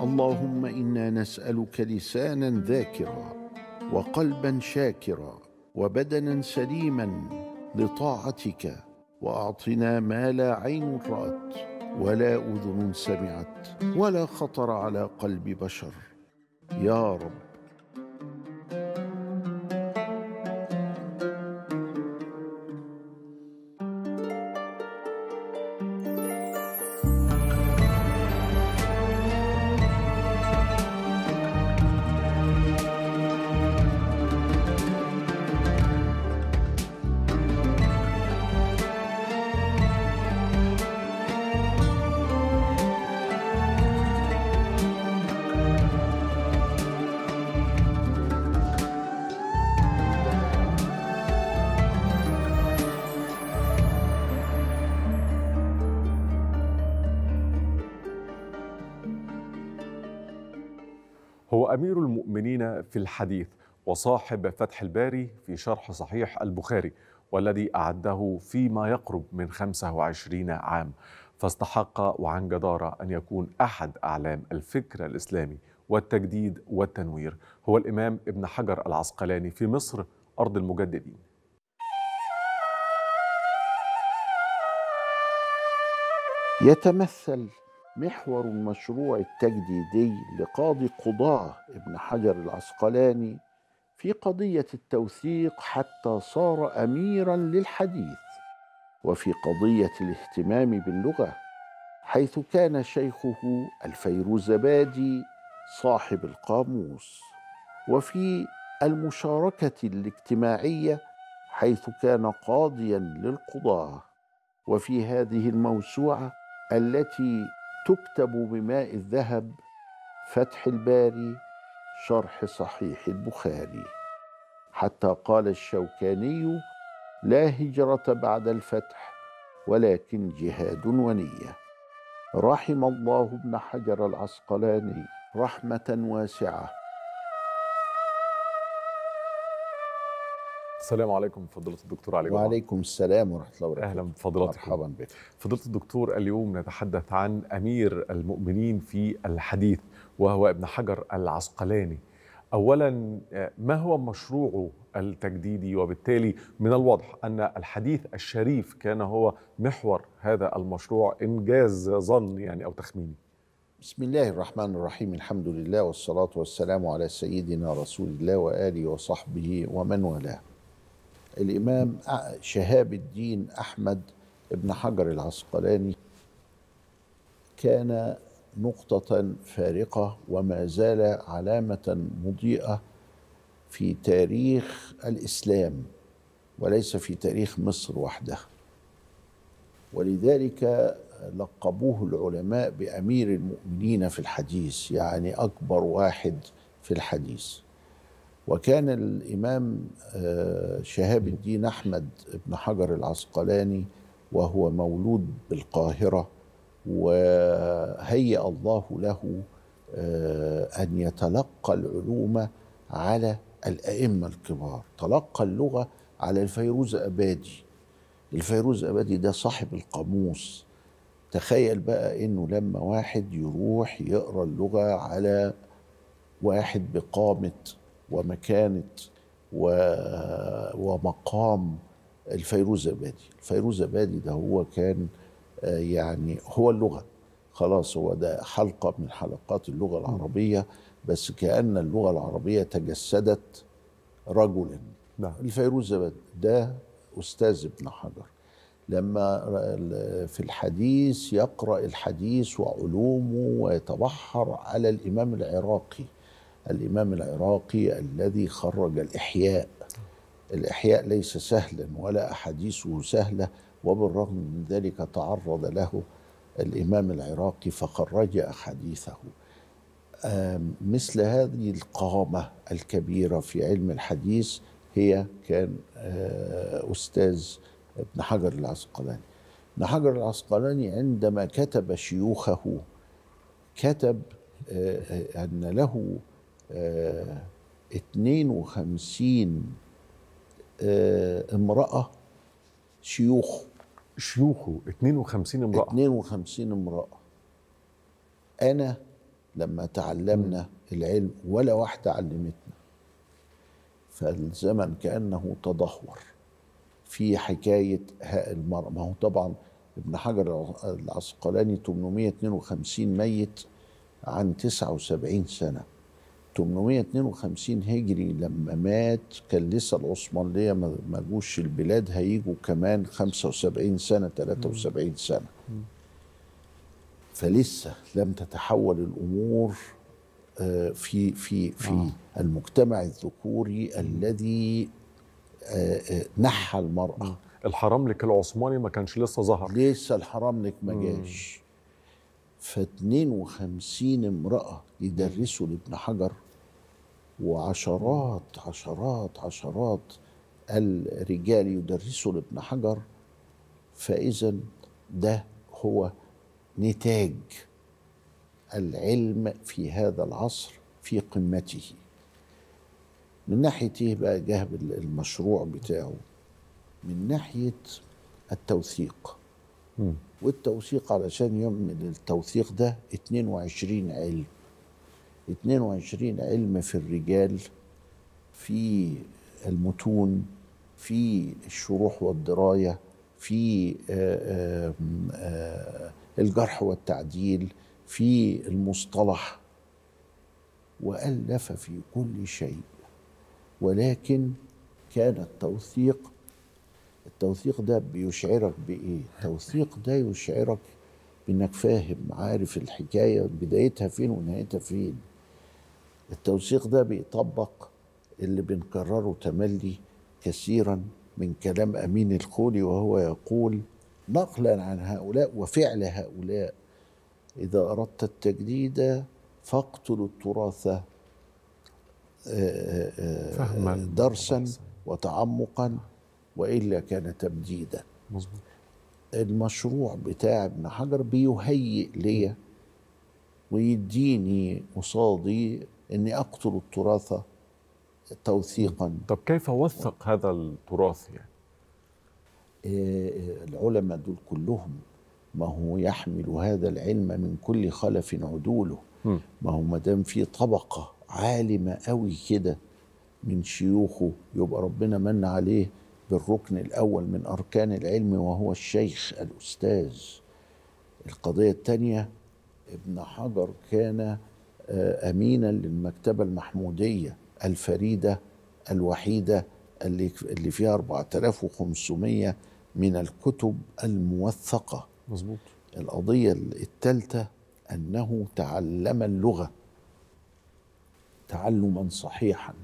اللهم انا نسالك لسانا ذاكرا وقلبا شاكرا وبدنا سليما لطاعتك واعطنا ما لا عين رات ولا اذن سمعت ولا خطر على قلب بشر يا رب وامير المؤمنين في الحديث وصاحب فتح الباري في شرح صحيح البخاري والذي اعده فيما يقرب من 25 عام فاستحق وعن جداره ان يكون احد اعلام الفكر الاسلامي والتجديد والتنوير هو الامام ابن حجر العسقلاني في مصر ارض المجددين يتمثل محور المشروع التجديدي لقاضي قضاه ابن حجر العسقلاني في قضية التوثيق حتى صار أميرا للحديث وفي قضية الاهتمام باللغة حيث كان شيخه الفيروزبادي صاحب القاموس وفي المشاركة الاجتماعية حيث كان قاضيا للقضاة وفي هذه الموسوعة التي تكتب بماء الذهب فتح الباري شرح صحيح البخاري حتى قال الشوكاني لا هجرة بعد الفتح ولكن جهاد ونية رحم الله ابن حجر العسقلاني رحمة واسعة السلام عليكم فضيلة الدكتور علي جمعة وعليكم السلام ورحمة الله وبركاته أهلا بفضيلتكم مرحبا بك فضيلة الدكتور اليوم نتحدث عن أمير المؤمنين في الحديث وهو ابن حجر العسقلاني أولا ما هو مشروعه التجديدي وبالتالي من الواضح أن الحديث الشريف كان هو محور هذا المشروع إنجاز ظن يعني أو تخميني بسم الله الرحمن الرحيم الحمد لله والصلاة والسلام على سيدنا رسول الله وآله وصحبه ومن والاه الإمام شهاب الدين أحمد ابن حجر العسقلاني كان نقطة فارقة وما زال علامة مضيئة في تاريخ الإسلام وليس في تاريخ مصر وحدها ولذلك لقبوه العلماء بأمير المؤمنين في الحديث يعني أكبر واحد في الحديث وكان الإمام آه، شهاب الدين أحمد بن حجر العسقلاني وهو مولود بالقاهرة وهيأ الله له آه، أن يتلقى العلوم على الأئمة الكبار تلقى اللغة على الفيروز أبادي الفيروز أبادي ده صاحب القاموس تخيل بقى إنه لما واحد يروح يقرأ اللغة على واحد بقامة ومكانه و... ومقام الفيروز ابادي الفيروز ابادي ده هو كان آه، يعني هو اللغه خلاص هو ده حلقه من حلقات اللغه العربيه بس كان اللغه العربيه تجسدت رجلا نعم الفيروز ابادي ده استاذ ابن حجر لما في الحديث يقرا الحديث وعلومه ويتبحر على الامام العراقي الإمام العراقي الذي خرج الإحياء الإحياء ليس سهلا ولا أحاديثه سهلة وبالرغم من ذلك تعرض له الإمام العراقي فخرج أحاديثه مثل هذه القامة الكبيرة في علم الحديث هي كان آه، أستاذ ابن حجر العسقلاني ابن حجر العسقلاني عندما كتب شيوخه كتب آه، آه، أن له 52 آه، آه، امرأة شيوخه شيوخه 52 امرأة 52 امرأة أنا لما تعلمنا م. العلم ولا واحدة علمتنا فالزمن كأنه تدهور في حكاية هاء المرأة ما هو طبعا ابن حجر العسقلاني 852 ميت عن 79 سنه 852 هجري لما مات كان لسه العثمانيه ما جوش البلاد هيجوا كمان 75 سنه 73 سنه فلسه لم تتحول الامور آه، في في في آه. المجتمع الذكوري الذي آه، آه، نحى المراه الحراملك العثماني ما كانش لسه ظهر لسه الحراملك ما جاش ف 52 امراه يدرسوا لابن حجر وعشرات عشرات عشرات الرجال يدرسوا لابن حجر فاذا ده هو نتاج العلم في هذا العصر في قمته من ناحيه ايه بقى جه المشروع بتاعه من ناحيه التوثيق والتوثيق علشان يعمل التوثيق ده 22 علم 22 علم في الرجال في المتون في الشروح والدرايه في آه، آه، آه، الجرح والتعديل في المصطلح والف في كل شيء ولكن كان التوثيق التوثيق ده بيشعرك بايه التوثيق ده يشعرك بانك فاهم عارف الحكايه بدايتها فين ونهايتها فين التوثيق ده بيطبق اللي بنكرره تملي كثيرا من كلام امين الخولي وهو يقول نقلا عن هؤلاء وفعل هؤلاء اذا اردت التجديد فاقتل التراث آه، آه، آه، درسا وتعمقا والا كان تبديدا المشروع بتاع ابن حجر بيهيئ ليا ويديني قصادي اني اقتل التراث توثيقا طب كيف وثق هذا التراث يعني إيه، إيه، العلماء دول كلهم ما هو يحمل هذا العلم من كل خلف عدوله ما هو ما دام في طبقه عالمه قوي كده من شيوخه يبقى ربنا من عليه بالركن الاول من اركان العلم وهو الشيخ الاستاذ القضيه الثانيه ابن حجر كان امينا للمكتبه المحموديه الفريده الوحيده اللي اللي فيها 4500 من الكتب الموثقه مظبوط القضيه الثالثه انه تعلم اللغه تعلما صحيحا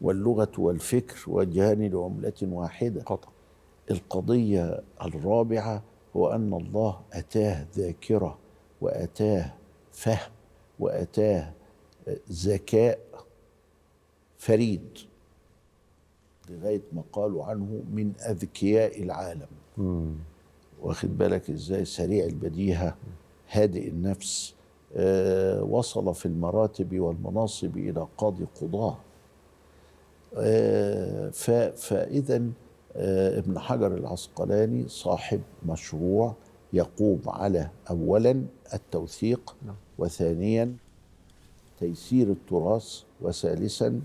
واللغه والفكر وجهان لعمله واحده قطع. القضيه الرابعه هو ان الله اتاه ذاكره واتاه فهم واتاه ذكاء فريد لغايه ما قالوا عنه من اذكياء العالم واخد بالك ازاي سريع البديهه هادئ النفس آه، وصل في المراتب والمناصب الى قاضي قضاه آه، فاذا آه، ابن حجر العسقلاني صاحب مشروع يقوم على اولا التوثيق نعم. وثانيا تيسير التراث وثالثا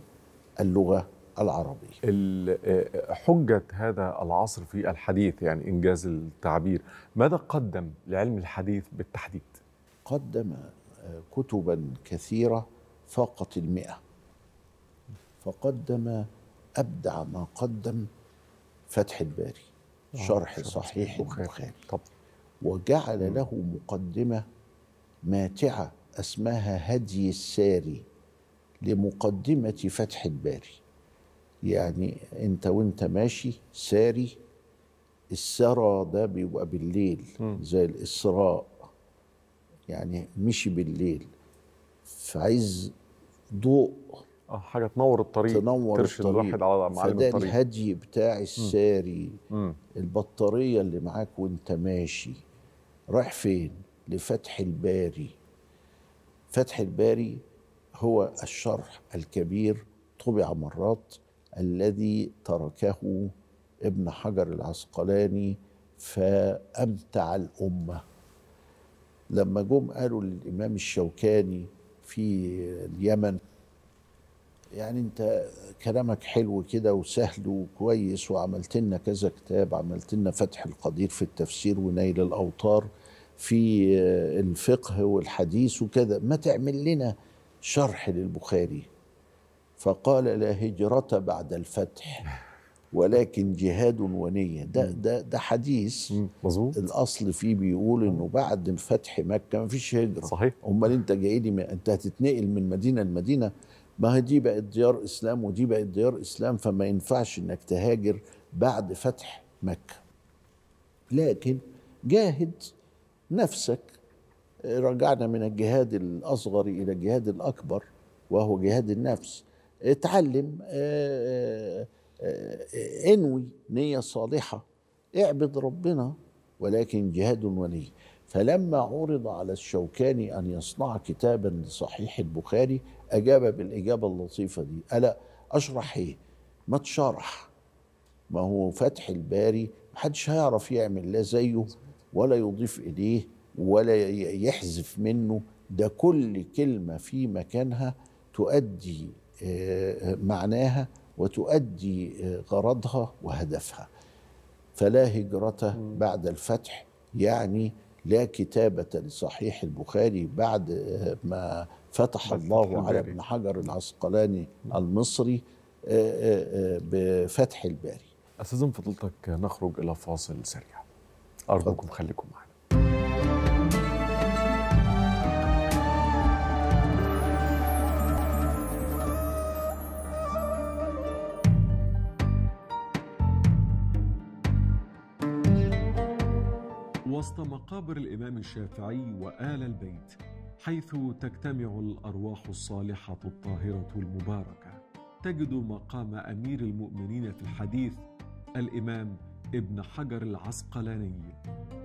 اللغه العربية آه، حجة هذا العصر في الحديث يعني إنجاز التعبير ماذا قدم لعلم الحديث بالتحديد؟ قدم آه، كتبا كثيرة فاقت المئة فقدم أبدع ما قدم فتح الباري آه، شرح صحيح البخاري وجعل له مقدمة ماتعة اسمها هدي الساري لمقدمة فتح الباري يعني انت وانت ماشي ساري السرى ده بيبقى بالليل زي الإسراء يعني مشي بالليل فعايز ضوء اه حاجه تنور الطريق تنور ترشد الطريق. الواحد على معالم الطريق فده الهدي بتاع الساري مم. البطاريه اللي معاك وانت ماشي رايح فين لفتح الباري فتح الباري هو الشرح الكبير طبع مرات الذي تركه ابن حجر العسقلاني فامتع الامه لما جم قالوا للامام الشوكاني في اليمن يعني انت كلامك حلو كده وسهل وكويس وعملت لنا كذا كتاب عملت لنا فتح القدير في التفسير ونيل الاوطار في آه، الفقه والحديث وكذا ما تعمل لنا شرح للبخاري فقال لا هجرة بعد الفتح ولكن جهاد ونية ده ده ده حديث مظبوط الأصل فيه بيقول إنه بعد فتح مكة ما فيش هجرة صحيح أمال أنت جاي لي أنت هتتنقل من مدينة لمدينة ما هي دي بقت ديار إسلام ودي بقت ديار إسلام فما ينفعش إنك تهاجر بعد فتح مكة لكن جاهد نفسك رجعنا من الجهاد الأصغر إلى الجهاد الأكبر وهو جهاد النفس اتعلم آه، آه، آه، انوي نية صالحة اعبد ربنا ولكن جهاد ولي فلما عرض على الشوكاني أن يصنع كتابا لصحيح البخاري أجاب بالإجابة اللطيفة دي ألا أشرح إيه؟ ما تشرح ما هو فتح الباري محدش هيعرف يعمل لا زيه ولا يضيف إليه ولا يحذف منه ده كل كلمة في مكانها تؤدي آه، آه، معناها وتؤدي آه، غرضها وهدفها فلا هجرة بعد الفتح يعني لا كتابة لصحيح البخاري بعد ما فتح الله على ابن حجر العسقلاني المصري بفتح الباري أستاذ فضلتك نخرج إلى فاصل سريع أرجوكم خليكم معنا وسط مقابر الإمام الشافعي وآل البيت حيث تجتمع الأرواح الصالحة الطاهرة المباركة تجد مقام أمير المؤمنين في الحديث الإمام ابن حجر العسقلاني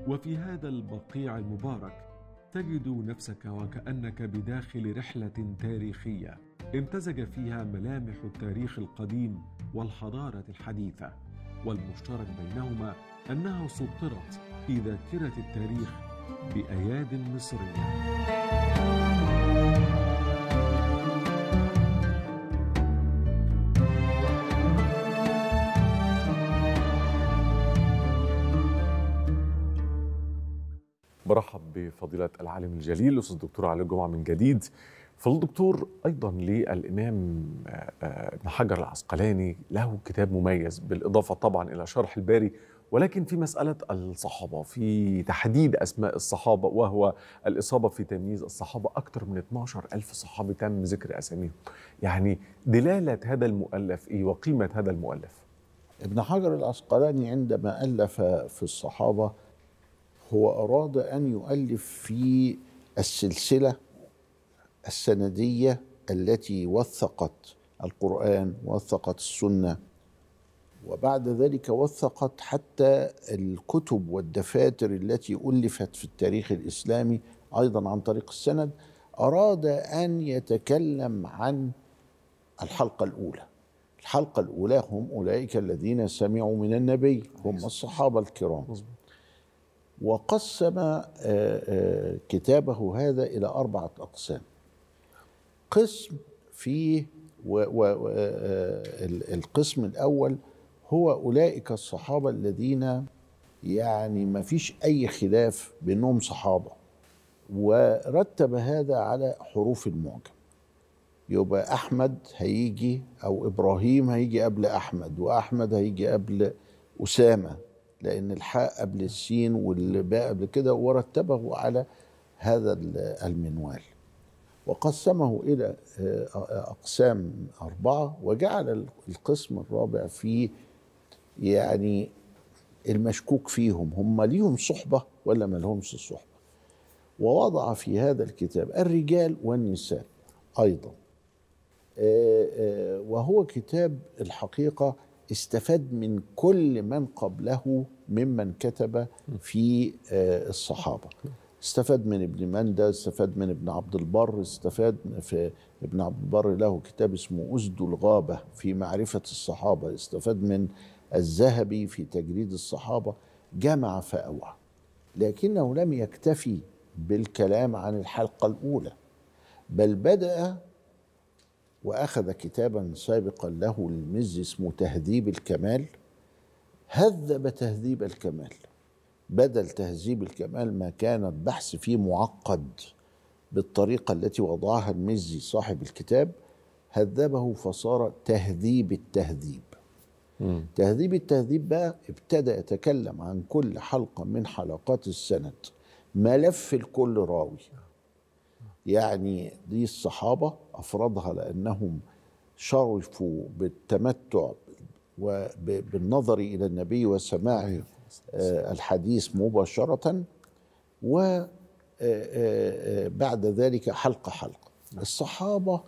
وفي هذا البقيع المبارك تجد نفسك وكانك بداخل رحله تاريخيه امتزج فيها ملامح التاريخ القديم والحضاره الحديثه والمشترك بينهما انها سطرت في ذاكره التاريخ باياد مصريه برحب بفضيلة العالم الجليل الأستاذ الدكتور علي الجمعة من جديد فالدكتور أيضا للإمام آه، آه، ابن حجر العسقلاني له كتاب مميز بالإضافة طبعا إلى شرح الباري ولكن في مسألة الصحابة في تحديد أسماء الصحابة وهو الإصابة في تمييز الصحابة أكثر من 12 ألف صحابي تم ذكر أساميهم يعني دلالة هذا المؤلف إيه وقيمة هذا المؤلف ابن حجر العسقلاني عندما ألف في الصحابة هو أراد أن يؤلف في السلسلة السندية التي وثقت القرآن وثقت السنة وبعد ذلك وثقت حتى الكتب والدفاتر التي ألفت في التاريخ الإسلامي أيضا عن طريق السند أراد أن يتكلم عن الحلقة الأولى الحلقة الأولى هم أولئك الذين سمعوا من النبي هم الصحابة الكرام مزبوط. وقسم آه، آه، كتابه هذا إلى أربعة أقسام قسم فيه والقسم آه، الأول هو أولئك الصحابة الذين يعني ما فيش أي خلاف بأنهم صحابة ورتب هذا على حروف المعجم يبقى أحمد هيجي أو إبراهيم هيجي قبل أحمد وأحمد هيجي قبل أسامة لأن الحاء قبل السين والباء قبل كده ورتبه على هذا المنوال وقسمه إلى آه، أقسام أربعة وجعل القسم الرابع فيه يعني المشكوك فيهم هم ليهم صحبة ولا ما لهمش صحبة ووضع في هذا الكتاب الرجال والنساء أيضا آه، آه، وهو كتاب الحقيقة استفاد من كل من قبله ممن كتب في آه، الصحابه استفاد من ابن منده استفاد من ابن عبد البر استفاد في ابن عبد البر له كتاب اسمه أسد الغابة في معرفة الصحابة استفاد من الذهبي في تجريد الصحابة جمع فأوعى لكنه لم يكتفي بالكلام عن الحلقة الأولى بل بدأ واخذ كتابا سابقا له المزي اسمه تهذيب الكمال هذب تهذيب الكمال بدل تهذيب الكمال ما كان البحث فيه معقد بالطريقه التي وضعها المزي صاحب الكتاب هذبه فصار تهذيب التهذيب مم. تهذيب التهذيب بقى ابتدى يتكلم عن كل حلقه من حلقات السند ملف الكل راوي يعني دي الصحابة أفرادها لأنهم شرفوا بالتمتع وبالنظر إلى النبي وسماع آه، الحديث مباشرة وبعد آه، آه، ذلك حلقة حلقة الصحابة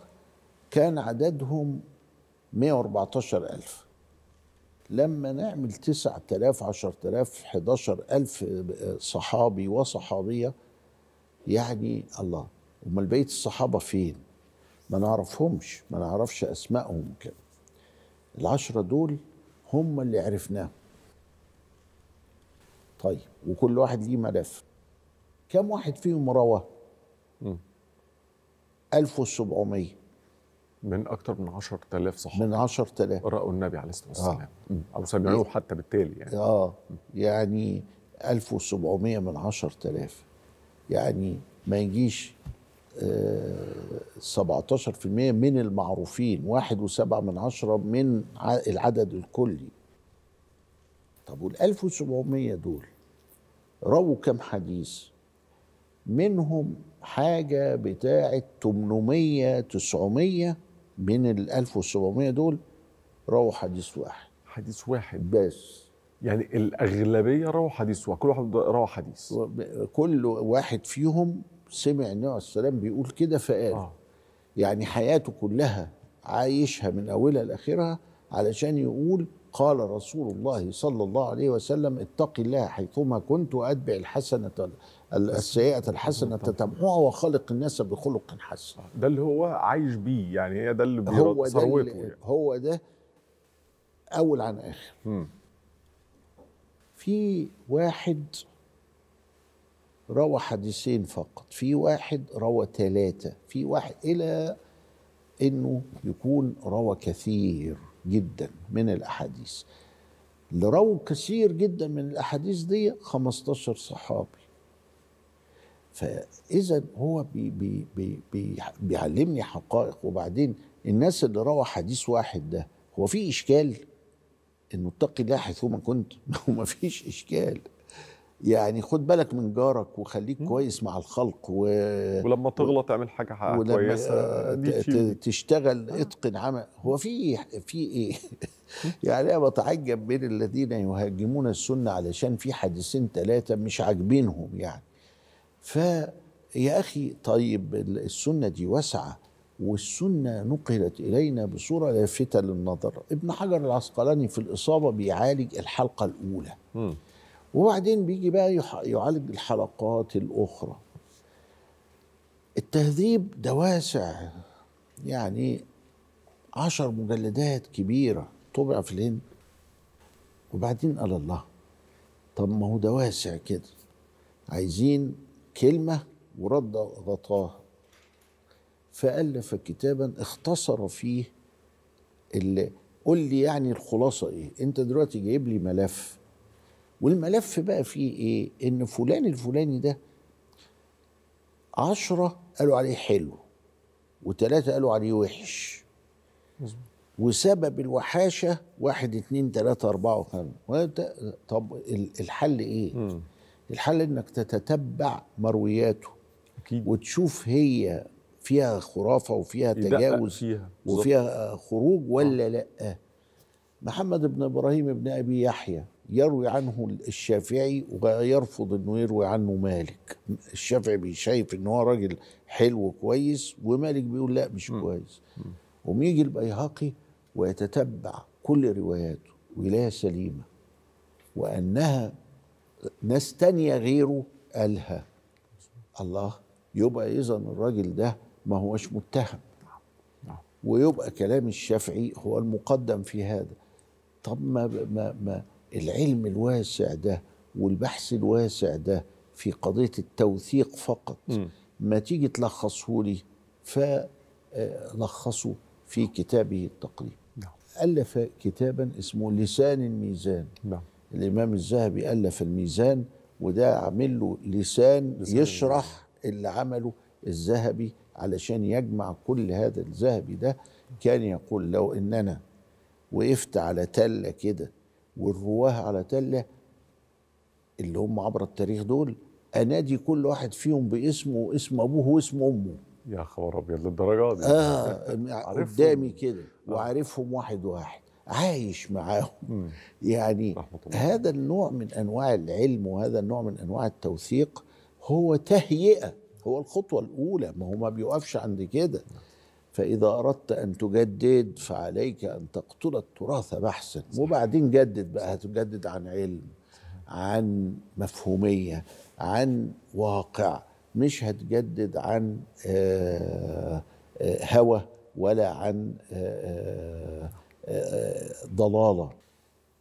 كان عددهم 114 ألف لما نعمل 9000 10000 11000 صحابي وصحابيه يعني الله امال بقيه الصحابه فين ما نعرفهمش ما نعرفش اسمائهم كده العشرة دول هم اللي عرفناهم طيب وكل واحد ليه ملف كم واحد فيهم روى امم 1700 من اكثر من 10000 صحابه من 10000 راوا النبي عليه الصلاه والسلام آه. او سمعوه حتى بالتالي يعني اه يعني 1700 من 10000 يعني ما يجيش 17% من المعروفين واحد وسبعة من عشرة من العدد الكلي طب وال 1700 دول رووا كام حديث منهم حاجة بتاعة 800 900 من ال 1700 دول رووا حديث واحد حديث واحد بس يعني الأغلبية رووا حديث واحد كل واحد روى حديث كل واحد فيهم سمع النبي عليه السلام بيقول كده فقال آه. يعني حياته كلها عايشها من اولها لاخرها علشان يقول قال رسول الله صلى الله عليه وسلم اتق الله حيثما كنت واتبع الحسنه السيئه الحسنه تمحوها وخلق الناس بخلق حسن آه. ده اللي هو عايش بيه يعني هي ده اللي هو ده ثروته يعني. هو ده اول عن اخر م. في واحد روى حديثين فقط في واحد روى ثلاثة في واحد إلى أنه يكون روى كثير جدا من الأحاديث اللي روى كثير جدا من الأحاديث دي 15 صحابي فإذا هو بي بي بي بي بيعلمني حقائق وبعدين الناس اللي روى حديث واحد ده هو في إشكال؟ انه اتقي الله حيثما كنت ما فيش اشكال يعني خد بالك من جارك وخليك كويس مع الخلق و... ولما تغلط اعمل حاجه كويسه آه، دي تشتغل آه. اتقن عمل هو في في ايه يعني انا بتعجب من الذين يهاجمون السنه علشان في حديثين ثلاثه مش عاجبينهم يعني فيا اخي طيب السنه دي واسعه والسنة نقلت إلينا بصورة لافتة للنظر ابن حجر العسقلاني في الإصابة بيعالج الحلقة الأولى م. وبعدين بيجي بقى يعالج الحلقات الاخرى التهذيب ده واسع يعني عشر مجلدات كبيرة طبع في الهند وبعدين قال الله طب ما هو ده واسع كده عايزين كلمة ورد غطاها فألف كتابا اختصر فيه اللي قول لي يعني الخلاصة ايه انت دلوقتي جايب لي ملف والملف بقى فيه ايه ان فلان الفلاني ده عشرة قالوا عليه حلو وتلاتة قالوا عليه وحش وسبب الوحاشة واحد اتنين تلاتة أربعة وخمسة طب الحل إيه؟ مم. الحل إنك تتتبع مروياته أكيد. وتشوف هي فيها خرافة وفيها تجاوز فيها. وفيها خروج ولا آه. لأ محمد بن إبراهيم بن أبي يحيى يروي عنه الشافعي ويرفض انه يروي عنه مالك الشافعي بيشايف ان هو راجل حلو كويس ومالك بيقول لا مش م. كويس وميجي البيهقي ويتتبع كل رواياته ولاية سليمة وأنها ناس تانية غيره قالها الله يبقى إذا الراجل ده ما هوش متهم ويبقى كلام الشافعي هو المقدم في هذا طب ما ما ما العلم الواسع ده والبحث الواسع ده في قضيه التوثيق فقط ما تيجي تلخصه لي فلخصه في كتابه التقريب نعم. الف كتابا اسمه لسان الميزان نعم. الامام الذهبي الف الميزان وده عامل له لسان, لسان يشرح اللي عمله الذهبي علشان يجمع كل هذا الذهبي ده كان يقول لو اننا وقفت على تله كده والرواه على تله اللي هم عبر التاريخ دول انادي كل واحد فيهم باسمه واسم ابوه واسم امه يا خبر ابيض للدرجه دي اه قدامي كده آه. وعارفهم واحد واحد عايش معاهم يعني هذا النوع من انواع العلم وهذا النوع من انواع التوثيق هو تهيئه هو الخطوه الاولى ما هو ما بيوقفش عند كده نعم. فإذا أردت أن تجدد فعليك أن تقتل التراث بحثا وبعدين جدد بقى هتجدد عن علم عن مفهومية عن واقع مش هتجدد عن آه، آه، هوى ولا عن آه، ضلالة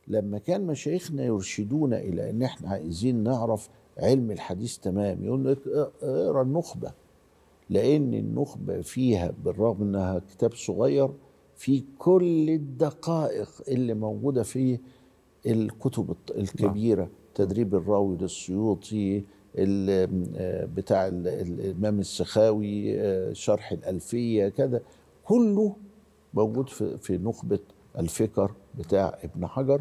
لما كان مشايخنا يرشدونا إلى أن احنا عايزين نعرف علم الحديث تمام يقول لك اقرا النخبه لأن النخبة فيها بالرغم أنها كتاب صغير في كل الدقائق اللي موجودة في الكتب نعم. الكبيرة تدريب الراوي للسيوطي آه، بتاع الإمام السخاوي آه، شرح الألفية كذا كله موجود في نخبة الفكر بتاع ابن حجر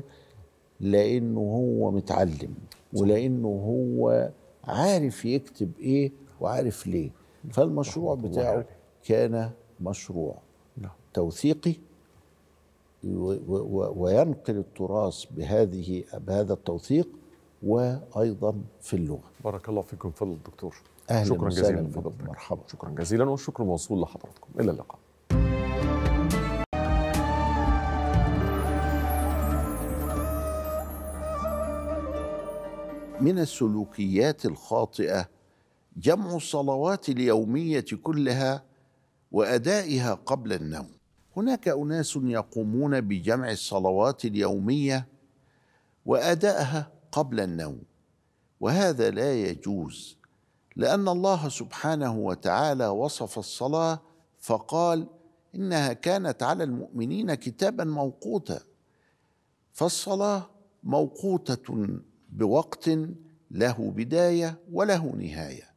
لأنه هو متعلم ولأنه هو عارف يكتب إيه وعارف ليه فالمشروع بتاعه يعني. كان مشروع نعم. توثيقي وينقل التراث بهذه بهذا التوثيق وايضا في اللغه. بارك الله فيكم فضل الدكتور. أهلا شكرا جزيلا فضلتك. مرحبا. شكرا جزيلا والشكر موصول لحضراتكم. الى اللقاء. من السلوكيات الخاطئه جمع الصلوات اليوميه كلها وادائها قبل النوم هناك اناس يقومون بجمع الصلوات اليوميه وادائها قبل النوم وهذا لا يجوز لان الله سبحانه وتعالى وصف الصلاه فقال انها كانت على المؤمنين كتابا موقوتا فالصلاه موقوته بوقت له بدايه وله نهايه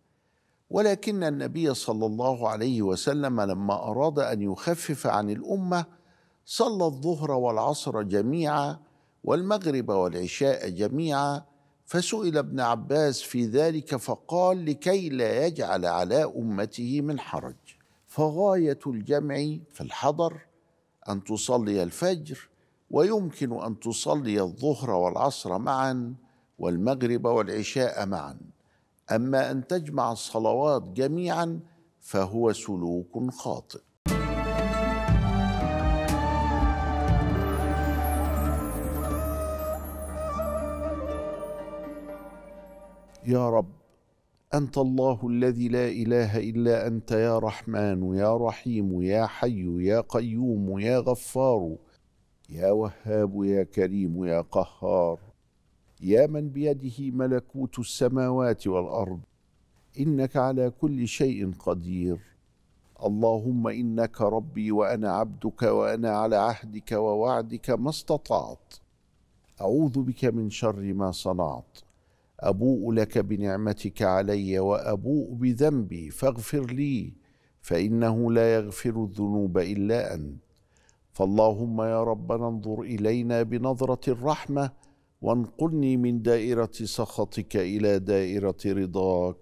ولكن النبي صلى الله عليه وسلم لما اراد ان يخفف عن الامه صلى الظهر والعصر جميعا والمغرب والعشاء جميعا فسئل ابن عباس في ذلك فقال لكي لا يجعل على امته من حرج فغايه الجمع في الحضر ان تصلي الفجر ويمكن ان تصلي الظهر والعصر معا والمغرب والعشاء معا اما ان تجمع الصلوات جميعا فهو سلوك خاطئ يا رب انت الله الذي لا اله الا انت يا رحمن يا رحيم يا حي يا قيوم يا غفار يا وهاب يا كريم يا قهار يا من بيده ملكوت السماوات والارض انك على كل شيء قدير اللهم انك ربي وانا عبدك وانا على عهدك ووعدك ما استطعت اعوذ بك من شر ما صنعت ابوء لك بنعمتك علي وابوء بذنبي فاغفر لي فانه لا يغفر الذنوب الا انت فاللهم يا ربنا انظر الينا بنظره الرحمه وانقلني من دائره سخطك الى دائره رضاك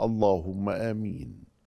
اللهم امين